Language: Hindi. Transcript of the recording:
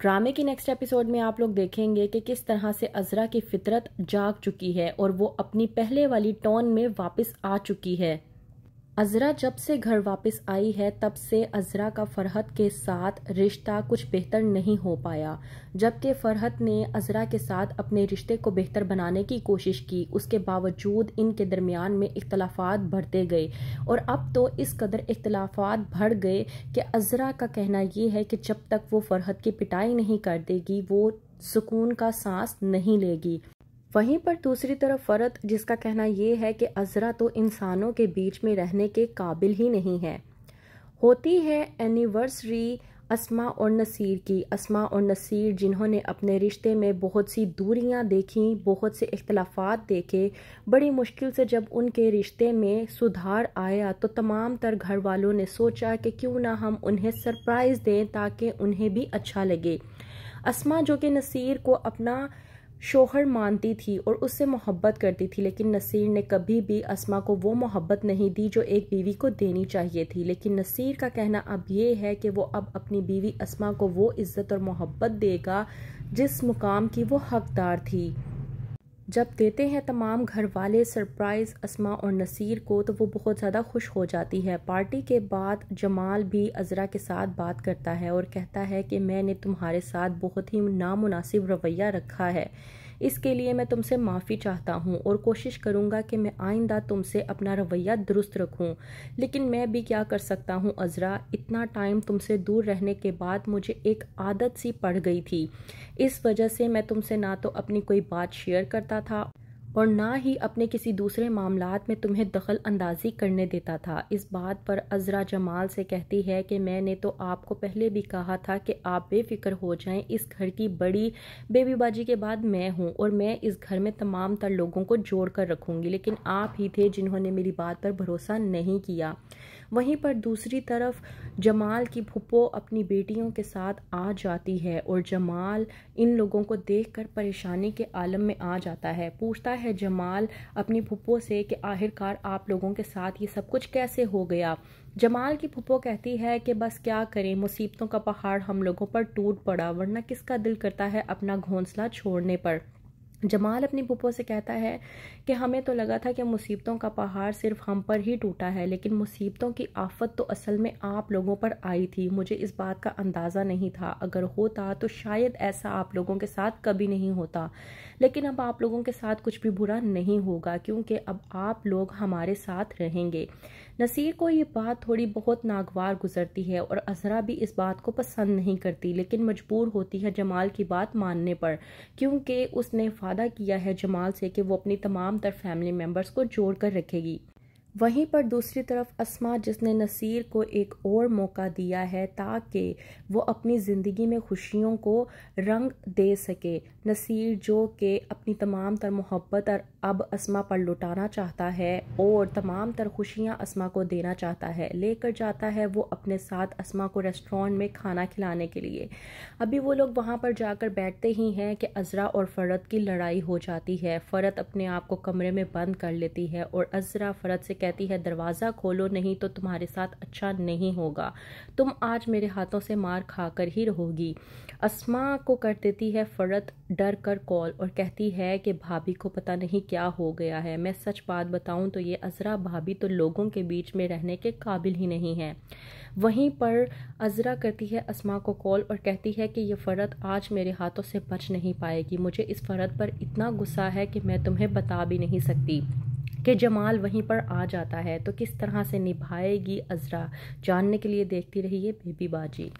ड्रामे की नेक्स्ट एपिसोड में आप लोग देखेंगे कि किस तरह से अजरा की फितरत जाग चुकी है और वो अपनी पहले वाली टोन में वापस आ चुकी है अजरा जब से घर वापस आई है तब से अजरा का फरहत के साथ रिश्ता कुछ बेहतर नहीं हो पाया जबकि फरहत ने अजरा के साथ अपने रिश्ते को बेहतर बनाने की कोशिश की उसके बावजूद इनके दरमियान में इख्तलाफात बढ़ते गए और अब तो इस कदर इख्तलाफात बढ़ गए कि अजरा का कहना यह है कि जब तक वो फरहत की पिटाई नहीं कर देगी वो सुकून का सांस नहीं लेगी वहीं पर दूसरी तरफ फ़रत जिसका कहना यह है कि अजरा तो इंसानों के बीच में रहने के काबिल ही नहीं है होती है एनिवर्सरी असमा और नसीर की असमा और नसीर जिन्होंने अपने रिश्ते में बहुत सी दूरियां देखी बहुत से अख्तलाफात देखे बड़ी मुश्किल से जब उनके रिश्ते में सुधार आया तो तमाम तर घर वालों ने सोचा कि क्यों ना हम उन्हें सरप्राइज़ दें ताकि उन्हें भी अच्छा लगे असमा जो कि नसीर को अपना शोहर मानती थी और उससे मोहब्बत करती थी लेकिन नसीर ने कभी भी असमा को वो मोहब्बत नहीं दी जो एक बीवी को देनी चाहिए थी लेकिन नसीर का कहना अब ये है कि वो अब अपनी बीवी असमा को वो इज़्ज़त और मोहब्बत देगा जिस मुकाम की वो हकदार थी जब देते हैं तमाम घर वाले सरप्राइज़ असमा और नसीर को तो वो बहुत ज़्यादा खुश हो जाती है पार्टी के बाद जमाल भी अजरा के साथ बात करता है और कहता है कि मैंने तुम्हारे साथ बहुत ही नामुनासिब रवैया रखा है इसके लिए मैं तुमसे माफ़ी चाहता हूँ और कोशिश करूँगा कि मैं आइंदा तुमसे अपना रवैया दुरुस्त रखूँ लेकिन मैं भी क्या कर सकता हूँ अज़रा इतना टाइम तुमसे दूर रहने के बाद मुझे एक आदत सी पड़ गई थी इस वजह से मैं तुमसे ना तो अपनी कोई बात शेयर करता था और ना ही अपने किसी दूसरे मामला में तुम्हें दखल अंदाजी करने देता था इस बात पर अजरा जमाल से कहती है कि मैंने तो आपको पहले भी कहा था कि आप बेफिक्र हो जाएं इस घर की बड़ी बेबीबाजी के बाद मैं हूँ और मैं इस घर में तमाम तर लोगों को जोड़ कर रखूँगी लेकिन आप ही थे जिन्होंने मेरी बात पर भरोसा नहीं किया वहीं पर दूसरी तरफ जमाल की भुप्पो अपनी बेटियों के साथ आ जाती है और जमाल इन लोगों को देखकर परेशानी के आलम में आ जाता है पूछता है है जमाल अपनी पुप्पो से कि आखिरकार आप लोगों के साथ ये सब कुछ कैसे हो गया जमाल की पुप्पो कहती है कि बस क्या करें मुसीबतों का पहाड़ हम लोगों पर टूट पड़ा वरना किसका दिल करता है अपना घोंसला छोड़ने पर जमाल अपनी पुप्पो से कहता है कि हमें तो लगा था कि मुसीबतों का पहाड़ सिर्फ हम पर ही टूटा है लेकिन मुसीबतों की आफत तो असल में आप लोगों पर आई थी मुझे इस बात का अंदाज़ा नहीं था अगर होता तो शायद ऐसा आप लोगों के साथ कभी नहीं होता लेकिन अब आप लोगों के साथ कुछ भी बुरा नहीं होगा क्योंकि अब आप लोग हमारे साथ रहेंगे नसीर को ये बात थोड़ी बहुत नागवार गुजरती है और अजरा भी इस बात को पसंद नहीं करती लेकिन मजबूर होती है जमाल की बात मानने पर क्योंकि उसने वादा किया है जमाल से कि वो अपनी तमाम तर फैमिली मेम्बर्स को जोड़ कर रखेगी वहीं पर दूसरी तरफ असमा जिसने नसीर को एक और मौका दिया है ताकि वो अपनी ज़िंदगी में खुशियों को रंग दे सके नसीर जो कि अपनी तमाम तर मोहब्बत और अब असमा पर लुटाना चाहता है और तमाम तर खुशियाँ असमा को देना चाहता है लेकर जाता है वो अपने साथ असमा को रेस्टोरेंट में खाना खिलाने के लिए अभी वो लोग वहाँ पर जाकर बैठते ही हैं कि अजरा और फ़रत की लड़ाई हो जाती है फ़रत अपने आप को कमरे में बंद कर लेती है और अजरा फ़रत से कहती है दरवाज़ा खोलो नहीं तो तुम्हारे साथ अच्छा नहीं होगा तुम आज मेरे हाथों से मार खा कर ही रहोगी असमा को कर देती है फ़रत डर कर कॉल और कहती है कि भाभी को पता नहीं क्या हो गया है मैं सच बात बताऊं तो ये अज़रा भाभी तो लोगों के बीच में रहने के काबिल ही नहीं है वहीं पर अज़रा करती है असमा को कॉल और कहती है कि यह फ़रत आज मेरे हाथों से बच नहीं पाएगी मुझे इस फ़रत पर इतना गुस्सा है कि मैं तुम्हें बता भी नहीं सकती कि जमाल वहीं पर आ जाता है तो किस तरह से निभाएगी अजरा जानने के लिए देखती रहिए बेबी बाजी